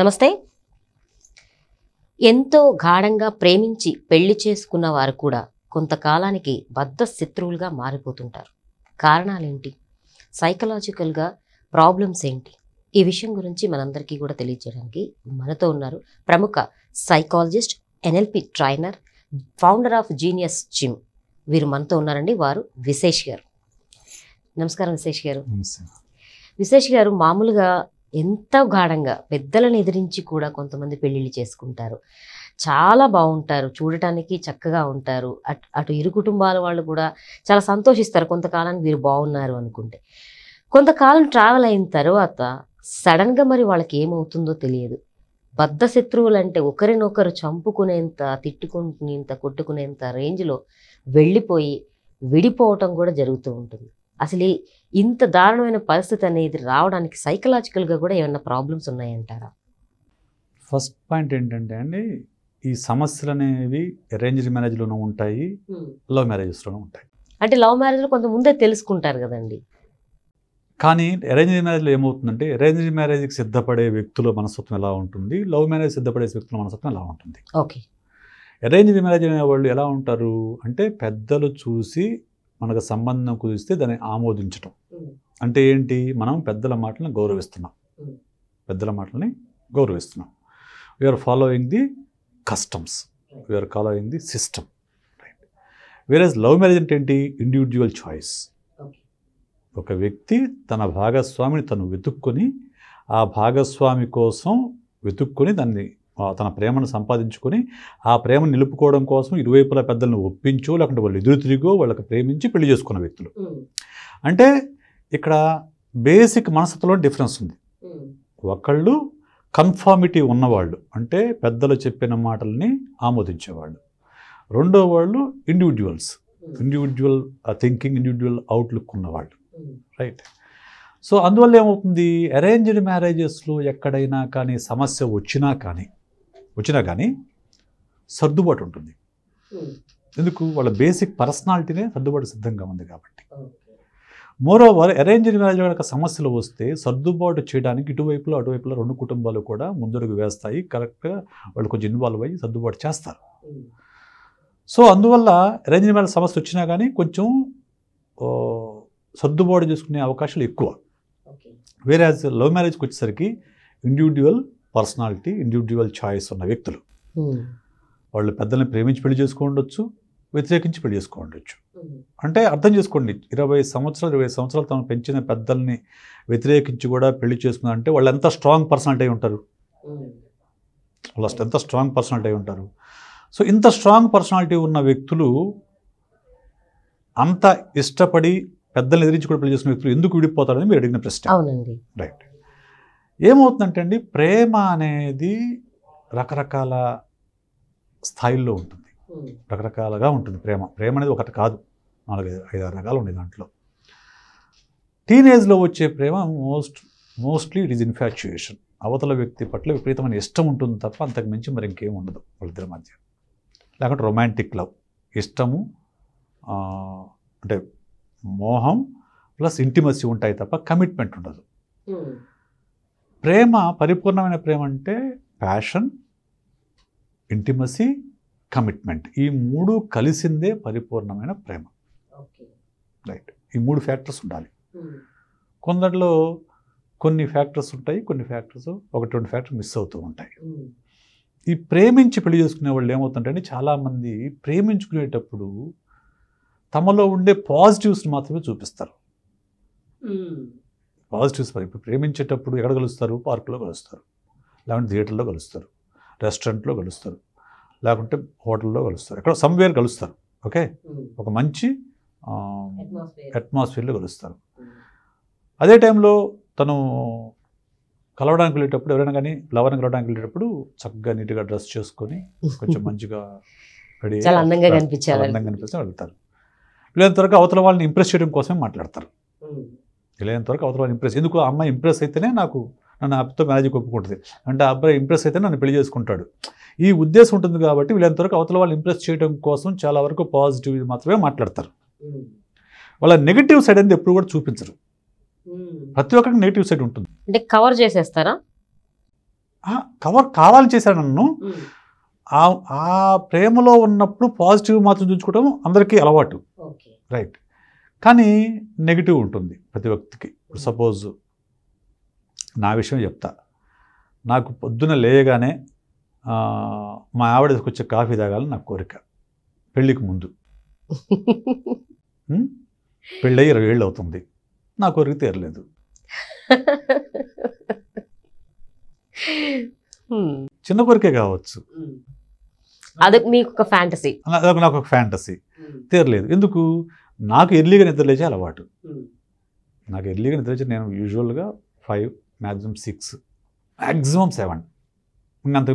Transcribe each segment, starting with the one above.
నమస్తే ఎంతో గాఢంగా ప్రేమించి పెళ్లి చేసుకున్న వారు కూడా కొంతకాలానికి బద్ద శత్రువులుగా మారిపోతుంటారు కారణాలేంటి సైకలాజికల్గా ప్రాబ్లమ్స్ ఏంటి ఈ విషయం గురించి మనందరికీ కూడా తెలియజేయడానికి మనతో ఉన్నారు ప్రముఖ psychologist NLP trainer founder of genius gym వీరు మనతో ఉన్నారండి వారు విశేష్ గారు నమస్కారం విశేష్ గారు విశేష్ గారు మామూలుగా ఎంత గాఢంగా పెద్దలను ఎదిరించి కూడా కొంతమంది పెళ్ళిళ్ళు చేసుకుంటారు చాలా బాగుంటారు చూడటానికి చక్కగా ఉంటారు అటు అటు ఇరు కుటుంబాల వాళ్ళు కూడా చాలా సంతోషిస్తారు కొంతకాలానికి వీరు బాగున్నారు అనుకుంటే కొంతకాలం ట్రావెల్ అయిన తర్వాత సడన్గా మరి వాళ్ళకి ఏమవుతుందో తెలియదు బద్ధ శత్రువులు అంటే ఒకరినొకరు చంపుకునేంత తిట్టుకునేంత కొట్టుకునేంత రేంజ్లో వెళ్ళిపోయి విడిపోవటం కూడా జరుగుతూ ఉంటుంది అసలు ఇంత దారుణమైన పరిస్థితి అనేది రావడానికి సైకలాజికల్గా కూడా ఏమైనా ప్రాబ్లమ్స్ ఉన్నాయంటారా ఫస్ట్ పాయింట్ ఏంటంటే అండి ఈ సమస్యలు అనేవి అరేంజ్డ్ మ్యారేజ్లోనూ ఉంటాయి లవ్ మ్యారేజెస్లోనూ ఉంటాయి అంటే లవ్ మ్యారేజ్లో కొంత ముందే తెలుసుకుంటారు కదండి కానీ అరేంజ్ మ్యారేజ్లో ఏమవుతుందంటే అరేంజ్ మ్యారేజ్కి సిద్ధపడే వ్యక్తుల మనస్తత్వం ఎలా ఉంటుంది లవ్ మ్యారేజ్ సిద్ధపడే వ్యక్తుల మనస్తత్వం ఎలా ఉంటుంది ఓకే అరేంజ్ మ్యారేజ్ అనే వాళ్ళు ఎలా ఉంటారు అంటే పెద్దలు చూసి మనకు సంబంధం కుదిరిస్తే దాన్ని ఆమోదించటం అంటే ఏంటి మనం పెద్దల మాటలను గౌరవిస్తున్నాం పెద్దల మాటలని గౌరవిస్తున్నాం we are following the customs we are following the system right whereas love marriage అంటే ఏంటి ఇండివిజువల్ చాయిస్ ఒక వ్యక్తి తన భాగస్వామిని తను వెతుక్కొని ఆ భాగస్వామి కోసం వెతుక్కొని దాన్ని తన ప్రేమను సంపాదించుకొని ఆ ప్రేమను నిలుపుకోవడం కోసం ఇరువైపుల పెద్దలను ఒప్పించు లేకుంటే వాళ్ళు ఎదురు తిరిగో వాళ్ళకి ప్రేమించి పెళ్లి చేసుకున్న వ్యక్తులు అంటే ఇక్కడ బేసిక్ మనస్తత్వంలో డిఫరెన్స్ ఉంది ఒకళ్ళు కన్ఫార్మిటీ ఉన్నవాళ్ళు అంటే పెద్దలు చెప్పిన మాటల్ని ఆమోదించేవాళ్ళు రెండో వాళ్ళు individuals individual thinking individual outlook ఉన్నవాళ్ళు రైట్ సో అందువల్ల ఏమవుతుంది అరేంజ్డ్ మ్యారేజెస్లో ఎక్కడైనా కానీ సమస్య వచ్చినా కానీ వచ్చినా కానీ సర్దుబాటు ఉంటుంది hmm. ఎందుకు వాళ్ళ బేసిక్ పర్సనాలిటీనే సర్దుబాటు సిద్ధంగా ఉంది కాబట్టి మోరోవర్ అరేంజ్ మ్యారేజ్ యొక్క సమస్యలు వస్తే సర్దుబాటు చేయడానికి ఇటువైపులో అటువైపులో రెండు కుటుంబాలు కూడా ముందడుగు వేస్తాయి కరెక్ట్గా వాళ్ళు కొంచెం ఇన్వాల్వ్ అయ్యి సర్దుబాటు చేస్తారు సో hmm. అందువల్ల అరేంజ్ మ్యారేజ్ సమస్య వచ్చినా కానీ కొంచెం సర్దుబాటు చేసుకునే అవకాశాలు ఎక్కువ వేరే లవ్ మ్యారేజ్కి వచ్చేసరికి ఇండివిజువల్ పర్సనాలిటీ ఇండివిజువల్ ఛాయిస్ ఉన్న వ్యక్తులు hmm. వాళ్ళు పెద్దల్ని ప్రేమించి పెళ్లి చేసుకోండొచ్చు వ్యతిరేకించి పెళ్లి చేసుకోండొచ్చు hmm. అంటే అర్థం చేసుకోండి ఇరవై సంవత్సరాలు ఇరవై సంవత్సరాలు తమ పెంచిన పెద్దల్ని వ్యతిరేకించి కూడా పెళ్లి చేసుకున్నారంటే వాళ్ళు ఎంత స్ట్రాంగ్ పర్సనాలిటీ అయి ఉంటారు hmm. వాళ్ళు ఎంత స్ట్రాంగ్ పర్సనాలిటీ అయి ఉంటారు సో ఇంత స్ట్రాంగ్ పర్సనాలిటీ ఉన్న వ్యక్తులు అంత ఇష్టపడి పెద్దల్ని ఎదిరించి కూడా పెళ్లి చేసుకున్న వ్యక్తులు ఎందుకు విడిపోతారని మీరు అడిగిన ప్రశ్న రైట్ ఏమవుతుందంటండి ప్రేమ అనేది రకరకాల స్థాయిల్లో ఉంటుంది రకరకాలుగా ఉంటుంది ప్రేమ ప్రేమ అనేది ఒకటి కాదు ఐదు ఐదారు రకాలు ఉండే దాంట్లో టీనేజ్లో వచ్చే ప్రేమ most mostly it is infatuation అవతల వ్యక్తి పట్ల విపరీతమైన ఇష్టం ఉంటుంది తప్ప అంతకు మించి మరి ఇంకేం ఉండదు వాళ్ళిద్దరి మధ్య లేకుంటే రొమాంటిక్ లవ్ ఇష్టము అంటే మోహం ప్లస్ ఇంటిమసీ ఉంటాయి తప్ప కమిట్మెంట్ ఉండదు ప్రేమ పరిపూర్ణమైన ప్రేమ అంటే ప్యాషన్ ఇంటిమసీ కమిట్మెంట్ ఈ మూడు కలిసిందే పరిపూర్ణమైన ప్రేమ రైట్ ఈ మూడు ఫ్యాక్టర్స్ ఉండాలి hmm. కొందరిలో కొన్ని ఫ్యాక్టర్స్ ఉంటాయి కొన్ని ఫ్యాక్టర్స్ ఒకటి రెండు ఫ్యాక్టర్స్ మిస్ అవుతూ ఉంటాయి hmm. ఈ ప్రేమించి పెళ్లి చేసుకునే వాళ్ళు ఏమవుతుంటే చాలామంది ప్రేమించుకునేటప్పుడు తమలో ఉండే పాజిటివ్స్ని మాత్రమే చూపిస్తారు hmm. పాజిటివ్స్ మరి ఇప్పుడు ప్రేమించేటప్పుడు ఎక్కడ కలుస్తారు పార్కులో కలుస్తారు లేకుంటే థియేటర్లో కలుస్తారు రెస్టారెంట్లో కలుస్తారు లేకుంటే హోటల్లో కలుస్తారు ఎక్కడ సమ్వేర్ కలుస్తారు ఓకే hmm. ఒక మంచి అట్మాస్ఫియర్లో కలుస్తారు అదే టైంలో తను కలవడానికి వెళ్ళేటప్పుడు ఎవరైనా కానీ లవర్ని కలవడానికి వెళ్ళేటప్పుడు చక్కగా నీట్గా డ్రెస్ చేసుకొని కొంచెం మంచిగా రెడీ అందంగా కనిపించాలి అందంగా కనిపిస్తే వెళ్తారు వీళ్ళంతవరకు అవతల వాళ్ళని ఇంప్రెస్ చేయడం కోసమే మాట్లాడతారు hmm. తెలియనంత వరకు అవతల ఇంప్రెస్ ఎందుకు అమ్మాయి ఇంప్రెస్ అయితేనే నాకు నన్ను అప్పతో మ్యారేజ్కి ఒప్పుకుంటుంది అంటే ఆ అబ్బాయి ఇంప్రెస్ అయితే నన్ను పెళ్లి చేసుకుంటాడు ఈ ఉద్దేశం ఉంటుంది కాబట్టి వీళ్ళంతవరకు అవతల వాళ్ళు ఇంప్రెస్ చేయడం కోసం చాలా వరకు పాజిటివ్ మాత్రమే మాట్లాడతారు hmm. వాళ్ళ నెగిటివ్ సైడ్ అనేది ఎప్పుడు కూడా చూపించరు hmm. ప్రతి ఒక్కరికి నెగిటివ్ సైడ్ ఉంటుంది అంటే కవర్ చేసేస్తారా కవర్ కావాలని చేశాను నన్ను hmm. ఆ ప్రేమలో ఉన్నప్పుడు పాజిటివ్ మాత్రం చూసుకోవడం అందరికీ అలవాటు రైట్ కానీ నెగిటివ్ ఉంటుంది ప్రతి వ్యక్తికి సపోజ్ నా విషయం చెప్తా నాకు పొద్దున లేయగానే మా ఆవిడ వచ్చే కాఫీ తాగాలని నా కోరిక పెళ్ళికి ముందు పెళ్ళి ఇరవై ఏళ్ళు అవుతుంది నా కోరిక తీరలేదు చిన్న కోరికే కావచ్చు అది మీకు ఒక ఫ్యాంటసీ నాకు ఒక ఫ్యాంటసీ తీరలేదు ఎందుకు నాకు ఎర్లీగా నిద్రలేచే అలవాటు hmm. నాకు ఎర్లీగా నిద్రలేచి నేను యూజువల్గా five maximum six maximum seven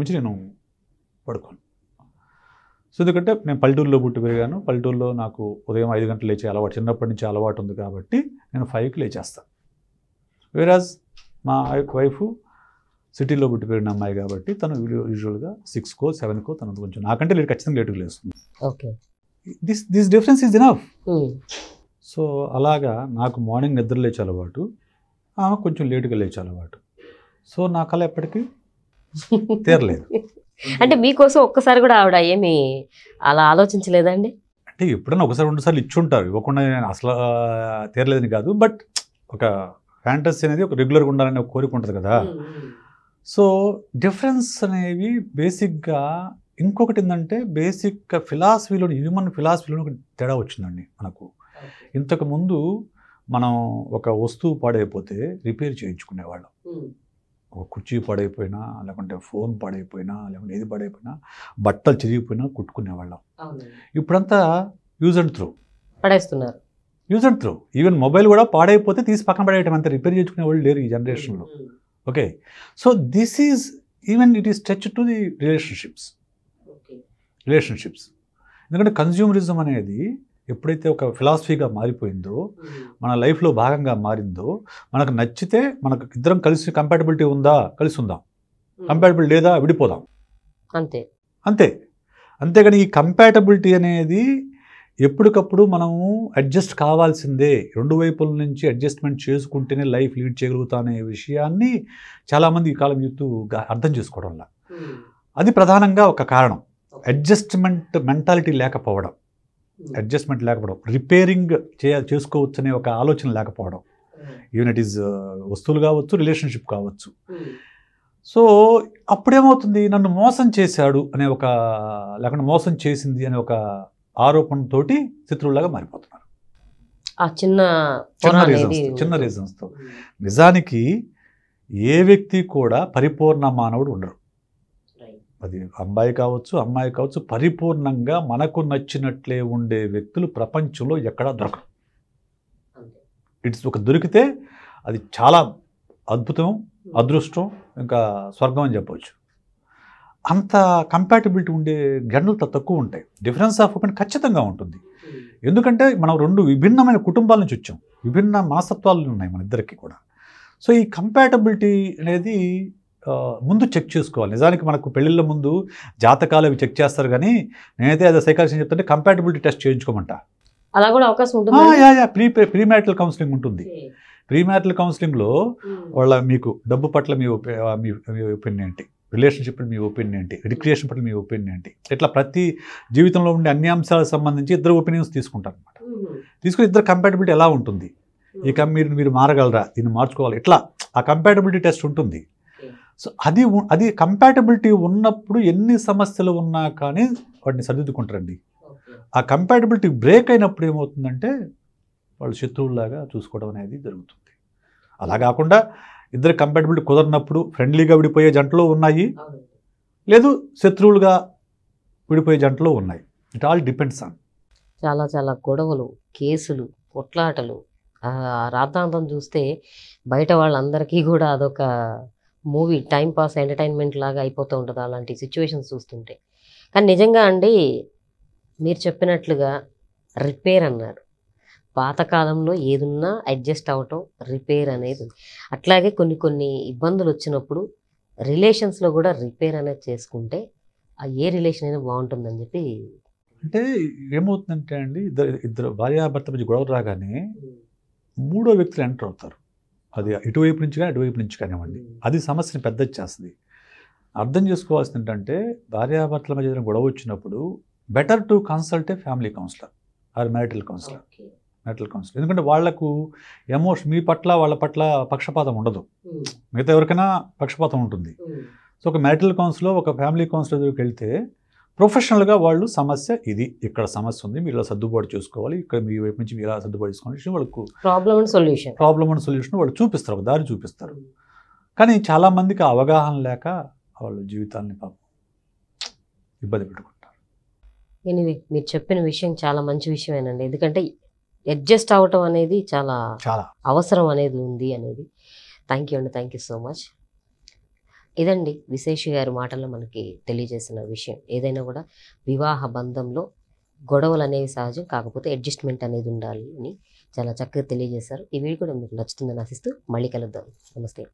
మించి నేను పడుకోను సో ఎందుకంటే నేను పల్లెటూరులో పుట్టి పెరిగాను పల్లెటూరులో నాకు ఉదయం ఐదు గంటలు లేచే అలవాటు చిన్నప్పటి నుంచి అలవాటు ఉంది కాబట్టి నేను ఫైవ్కి లేచేస్తాను వేరాజ్ మా వైఫ్ సిటీలో పుట్టి పెరిగిన అమ్మాయి కాబట్టి తను యూజువల్గా సిక్స్కో సెవెన్కో తను కొంచెం నాకంటే లేట్ ఖచ్చితంగా లేటుకు లేస్తుంది okay this this difference is enough so అలాగా నాకు మార్నింగ్ నిద్ర లేచే అలవాటు కొంచెం లేటుగా లేచే అలవాటు సో నా కళ ఎప్పటికీ తీరలేదు అంటే మీకోసం ఒక్కసారి కూడా ఆవిడ ఏమి అలా ఆలోచించలేదండి అంటే ఎప్పుడైనా ఒకసారి రెండుసార్లు ఇచ్చుంటారు ఇవ్వకుండా నేను అసలు తీరలేదని కాదు బట్ ఒక ఫ్యాంటసీ అనేది ఒక రెగ్యులర్గా ఉండాలని ఒక కోరిక ఉంటుంది కదా సో hmm, డిఫరెన్స్ hmm. అనేవి బేసిక్గా ఇంకొకటి ఏంటంటే బేసిక్ ఫిలాసఫీలో హ్యూమన్ ఫిలాసఫీలో ఒక తేడా వచ్చిందండి మనకు ఇంతకుముందు మనం ఒక వస్తువు పాడైపోతే రిపేర్ చేయించుకునేవాళ్ళం ఒక కుర్చీ పాడైపోయినా లేకుంటే ఫోన్ పాడైపోయినా లేకుంటే ఏది పాడైపోయినా బట్టలు చిరిగిపోయినా కుట్టుకునేవాళ్ళం ఇప్పుడంతా యూజ్ అండ్ త్రూ పడేస్తున్నారు use and throw even mobile కూడా పాడైపోతే తీసి పక్కన పడేయటం అంత రిపేర్ చేసుకునే వాళ్ళు లేరు ఈ జనరేషన్లో okay so this is even it is touch to the relationships relationships ఎందుకంటే కన్జ్యూమరిజం అనేది ఎప్పుడైతే ఒక ఫిలాసఫీగా మారిపోయిందో hmm. మన లైఫ్లో భాగంగా మారిందో మనకు నచ్చితే మనకు ఇద్దరం కలిసి కంపాటబిలిటీ ఉందా కలిసి ఉందాం కంపాటబిలిటీ hmm. లేదా విడిపోదాం అంతే అంతే అంతేగాని ఈ కంపాటబిలిటీ అనేది ఎప్పటికప్పుడు మనము అడ్జస్ట్ కావాల్సిందే రెండు వైపుల నుంచి అడ్జస్ట్మెంట్ చేసుకుంటేనే లైఫ్ లీడ్ చేయగలుగుతా అనే విషయాన్ని చాలామంది ఈ కాలం యూత్ అర్థం చేసుకోవడంలా hmm. అది ప్రధానంగా ఒక కారణం అడ్జస్ట్మెంట్ మెంటాలిటీ లేకపోవడం hmm. అడ్జస్ట్మెంట్ లేకపోవడం రిపేరింగ్ చేయ చేసుకోవచ్చనే ఒక ఆలోచన లేకపోవడం ఈవెన్ ఇట్ ఈస్ వస్తువులు కావచ్చు రిలేషన్షిప్ కావచ్చు hmm. సో అప్పుడేమవుతుంది నన్ను మోసం చేశాడు అనే ఒక లేకుండా మోసం చేసింది అనే ఒక ఆరోపణతో శత్రువులాగా మారిపోతున్నారు చిన్న చిన్న రీజన్స్ చిన్న రీజన్స్తో hmm. నిజానికి ఏ వ్యక్తి కూడా పరిపూర్ణ మానవుడు ఉండరు అది అబ్బాయి కావచ్చు అమ్మాయి కావచ్చు పరిపూర్ణంగా మనకు నచ్చినట్లే ఉండే వ్యక్తులు ప్రపంచంలో ఎక్కడా దొరకరు ఇట్స్ ఒక దొరికితే అది చాలా అద్భుతం అదృష్టం ఇంకా స్వర్గం అని చెప్పవచ్చు అంత కంపాటబిలిటీ ఉండే గంటలు తక్కువ ఉంటాయి డిఫరెన్స్ ఆఫ్ ఒపీనియన్ ఖచ్చితంగా ఉంటుంది ఎందుకంటే మనం రెండు విభిన్నమైన కుటుంబాల నుంచి వచ్చాం విభిన్న మనస్తత్వాలు ఉన్నాయి మన ఇద్దరికి కూడా సో ఈ కంపాటబిలిటీ అనేది ముందు చెక్ చేసుకోవాలి నిజానికి మనకు పెళ్ళిళ్ళ ముందు జాతకాలు అవి చెక్ చేస్తారు కానీ నేనైతే అది సైకాలజీ చెప్తుంటే కంపాటబిలిటీ టెస్ట్ చేయించుకోమంట అలా కూడా అవకాశం ఉంటుంది ప్రీ ప్రీ మ్యారిటల్ కౌన్సిలింగ్ ఉంటుంది ప్రీ మ్యారిటల్ కౌన్సిలింగ్లో వాళ్ళ మీకు డబ్బు పట్ల మీ మీ ఒపీనియన్ ఏంటి రిలేషన్షిప్ మీ ఒపీనియన్ ఏంటి రిక్రియేషన్ పట్ల మీ ఒపీనియన్ ఏంటి ఇట్లా ప్రతి జీవితంలో ఉండే అన్ని అంశాలకు సంబంధించి ఇద్దరు ఒపీనియన్స్ తీసుకుంటారు అనమాట తీసుకుని ఇద్దరు కంపాటబిలిటీ ఎలా ఉంటుంది ఇక మీరు మీరు మారగలరా దీన్ని మార్చుకోవాలి ఇట్లా ఆ కంపాటబిలిటీ టెస్ట్ ఉంటుంది సో అది అది కంపాటబిలిటీ ఉన్నప్పుడు ఎన్ని సమస్యలు ఉన్నా కానీ వాటిని సరిదిద్దుకుంటారండి ఆ కంపాటబిలిటీ బ్రేక్ అయినప్పుడు ఏమవుతుందంటే వాళ్ళు శత్రువులాగా చూసుకోవడం అనేది జరుగుతుంది అలా కాకుండా ఇద్దరు కంపాటబిలిటీ కుదరినప్పుడు ఫ్రెండ్లీగా విడిపోయే జంటలో ఉన్నాయి లేదు శత్రువులుగా విడిపోయే జంటలో ఉన్నాయి ఇట్ ఆల్ డిపెండ్స్ ఆన్ చాలా చాలా గొడవలు కేసులు కొట్లాటలు రాద్ధాంతం చూస్తే బయట వాళ్ళందరికీ కూడా అదొక మూవీ టైం పాస్ ఎంటర్టైన్మెంట్ లాగా అయిపోతూ ఉంటుంది అలాంటి సిచ్యువేషన్స్ చూస్తుంటే కానీ నిజంగా అండి మీరు చెప్పినట్లుగా రిపేర్ అన్నారు పాతకాలంలో ఏదున్నా అడ్జస్ట్ అవటం రిపేర్ అనేది అట్లాగే కొన్ని కొన్ని ఇబ్బందులు వచ్చినప్పుడు రిలేషన్స్లో కూడా రిపేర్ అనేది చేసుకుంటే ఆ ఏ రిలేషన్ అయినా బాగుంటుందని చెప్పి అంటే ఏమవుతుందంటే అండి ఇద్దరు ఇద్దరు భార్యాభర్త మధ్య గొడవలు రాగానే మూడో వ్యక్తులు ఎంటర్ అవుతారు అది ఇటువైపు నుంచి కానీ అటువైపు నుంచి కానివ్వండి అది సమస్యను పెద్ద చేస్తుంది అర్థం చేసుకోవాల్సింది ఏంటంటే భార్యాభర్తల మధ్య గొడవ వచ్చినప్పుడు better to consult a family counsellor or marital counsellor marital counsellor ఎందుకంటే వాళ్లకు ఎమోషన్ మీ పట్ల వాళ్ళ పట్ల పక్షపాతం ఉండదు మిగతా ఎవరికైనా పక్షపాతం ఉంటుంది సో ఒక మ్యారిటల్ కౌన్సిలో ఒక ఫ్యామిలీ కౌన్సిలర్ దగ్గరికి వెళ్తే ప్రొఫెషనల్గా వాళ్ళు సమస్య ఇది ఇక్కడ సమస్య ఉంది మీరు ఇలా సర్దుబాటు చూసుకోవాలి ఇక్కడ మీ వైపు నుంచి మీరు ఇలా సర్దుబాటు చేసుకోవాలి వాళ్ళకు problem and solution problem and solution వాళ్ళు చూపిస్తారు దారి చూపిస్తారు కానీ చాలామందికి అవగాహన లేక వాళ్ళు జీవితాన్ని పాపం ఇబ్బంది పెట్టుకుంటారు ఎనివే మీరు చెప్పిన విషయం చాలా మంచి విషయమేనండి ఎందుకంటే అడ్జస్ట్ అవ్వటం అనేది చాలా చాలా అవసరం అనేది ఉంది అనేది థ్యాంక్ యూ అండి థ్యాంక్ యూ సో మచ్ ఇదండి విశేష గారి మాటల్లో మనకి తెలియజేసిన విషయం ఏదైనా కూడా వివాహ బంధంలో గొడవలు అనేవి సహజం కాకపోతే అడ్జస్ట్మెంట్ అనేది ఉండాలి అని చాలా చక్కగా తెలియజేశారు ఈ వీడియో కూడా మీకు నచ్చుతుందని ఆశిస్తూ మళ్ళీ కలుద్దాం నమస్తే